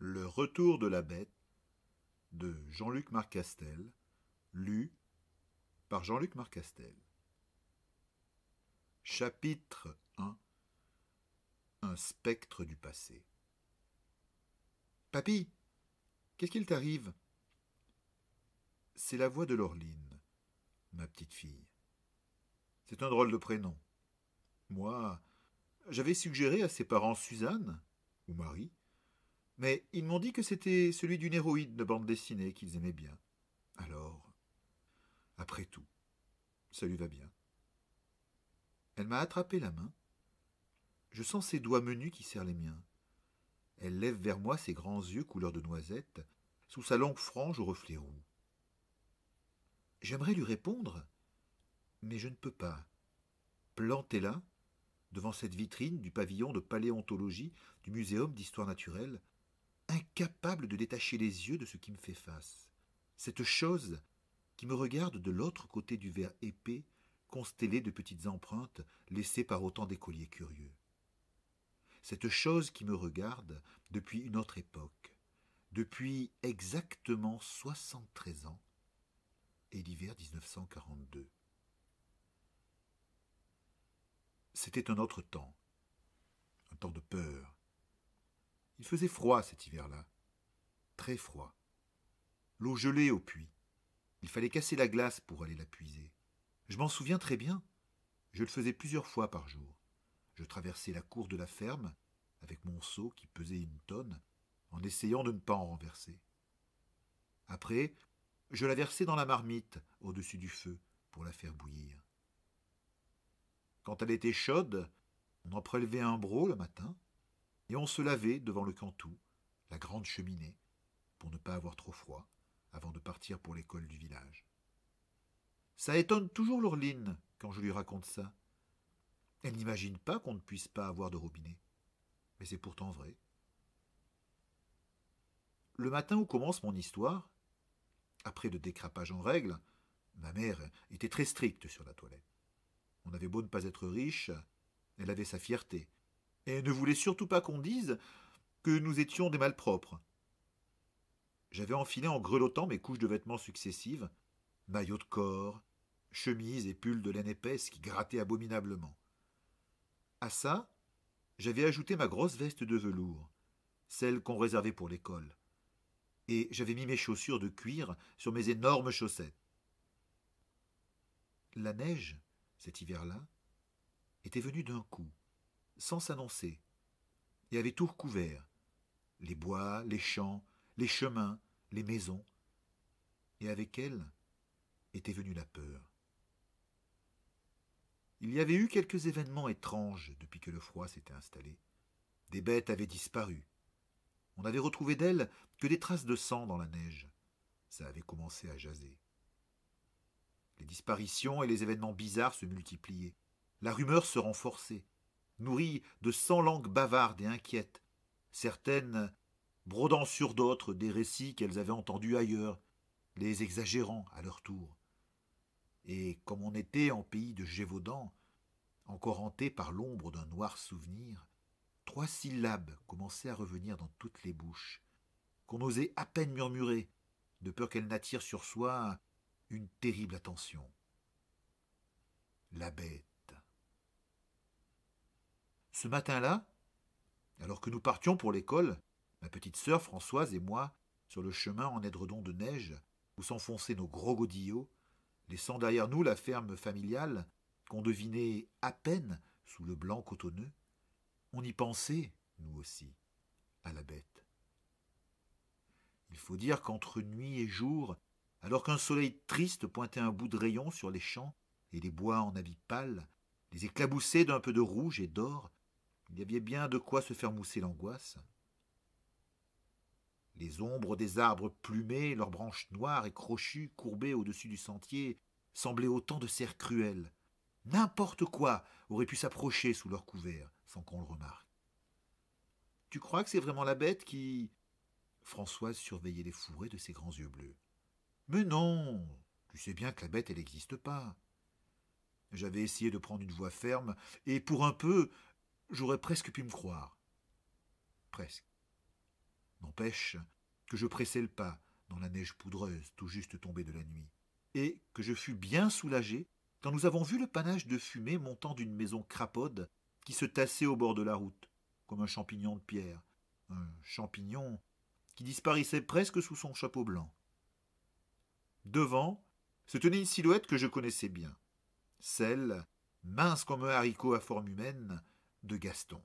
Le retour de la bête de Jean-Luc Marcastel, lu par Jean-Luc Marcastel. Chapitre 1 Un spectre du passé. Papy, qu'est-ce qu'il t'arrive C'est la voix de Lorline, ma petite fille. C'est un drôle de prénom. Moi, j'avais suggéré à ses parents Suzanne, ou Marie, mais ils m'ont dit que c'était celui d'une héroïne de bande dessinée qu'ils aimaient bien. Alors, après tout, ça lui va bien. Elle m'a attrapé la main. Je sens ses doigts menus qui serrent les miens. Elle lève vers moi ses grands yeux couleur de noisette, sous sa longue frange aux reflets roux. J'aimerais lui répondre, mais je ne peux pas. Planté là, devant cette vitrine du pavillon de paléontologie du Muséum d'histoire naturelle, incapable de détacher les yeux de ce qui me fait face. Cette chose qui me regarde de l'autre côté du verre épais, constellé de petites empreintes laissées par autant d'écoliers curieux. Cette chose qui me regarde depuis une autre époque, depuis exactement 73 ans, et l'hiver 1942. C'était un autre temps, un temps de peur, il faisait froid cet hiver-là. Très froid. L'eau gelée au puits. Il fallait casser la glace pour aller la puiser. Je m'en souviens très bien. Je le faisais plusieurs fois par jour. Je traversais la cour de la ferme, avec mon seau qui pesait une tonne, en essayant de ne pas en renverser. Après, je la versais dans la marmite, au-dessus du feu, pour la faire bouillir. Quand elle était chaude, on en prélevait un broc le matin, et on se lavait devant le cantou, la grande cheminée, pour ne pas avoir trop froid, avant de partir pour l'école du village. Ça étonne toujours Lourline quand je lui raconte ça. Elle n'imagine pas qu'on ne puisse pas avoir de robinet. Mais c'est pourtant vrai. Le matin où commence mon histoire, après le décrapage en règle, ma mère était très stricte sur la toilette. On avait beau ne pas être riche, elle avait sa fierté, et ne voulait surtout pas qu'on dise que nous étions des malpropres. J'avais enfilé en grelottant mes couches de vêtements successives, maillots de corps, chemise et pull de laine épaisse qui grattaient abominablement. À ça, j'avais ajouté ma grosse veste de velours, celle qu'on réservait pour l'école, et j'avais mis mes chaussures de cuir sur mes énormes chaussettes. La neige, cet hiver-là, était venue d'un coup sans s'annoncer, et avait tout recouvert, les bois, les champs, les chemins, les maisons, et avec elle était venue la peur. Il y avait eu quelques événements étranges depuis que le froid s'était installé. Des bêtes avaient disparu. On n'avait retrouvé d'elles que des traces de sang dans la neige. Ça avait commencé à jaser. Les disparitions et les événements bizarres se multipliaient. La rumeur se renforçait nourries de cent langues bavardes et inquiètes, certaines brodant sur d'autres des récits qu'elles avaient entendus ailleurs, les exagérant à leur tour. Et comme on était en pays de Gévaudan, encore hanté par l'ombre d'un noir souvenir, trois syllabes commençaient à revenir dans toutes les bouches, qu'on osait à peine murmurer, de peur qu'elles n'attirent sur soi une terrible attention. L'abbé ce matin-là, alors que nous partions pour l'école, ma petite sœur Françoise et moi, sur le chemin en édredon de neige, où s'enfonçaient nos gros godillots, laissant derrière nous la ferme familiale, qu'on devinait à peine sous le blanc cotonneux, on y pensait, nous aussi, à la bête. Il faut dire qu'entre nuit et jour, alors qu'un soleil triste pointait un bout de rayon sur les champs et les bois en habits pâles, les éclaboussait d'un peu de rouge et d'or, il y avait bien de quoi se faire mousser l'angoisse. Les ombres des arbres plumés, leurs branches noires et crochues courbées au-dessus du sentier, semblaient autant de serres cruels. N'importe quoi aurait pu s'approcher sous leur couvert sans qu'on le remarque. Tu crois que c'est vraiment la bête qui. Françoise surveillait les fourrés de ses grands yeux bleus. Mais non Tu sais bien que la bête, elle n'existe pas. J'avais essayé de prendre une voix ferme, et pour un peu, j'aurais presque pu me croire. Presque. N'empêche que je pressais le pas dans la neige poudreuse tout juste tombée de la nuit, et que je fus bien soulagé quand nous avons vu le panache de fumée montant d'une maison crapaude qui se tassait au bord de la route, comme un champignon de pierre, un champignon qui disparaissait presque sous son chapeau blanc. Devant se tenait une silhouette que je connaissais bien, celle, mince comme un haricot à forme humaine, de Gaston.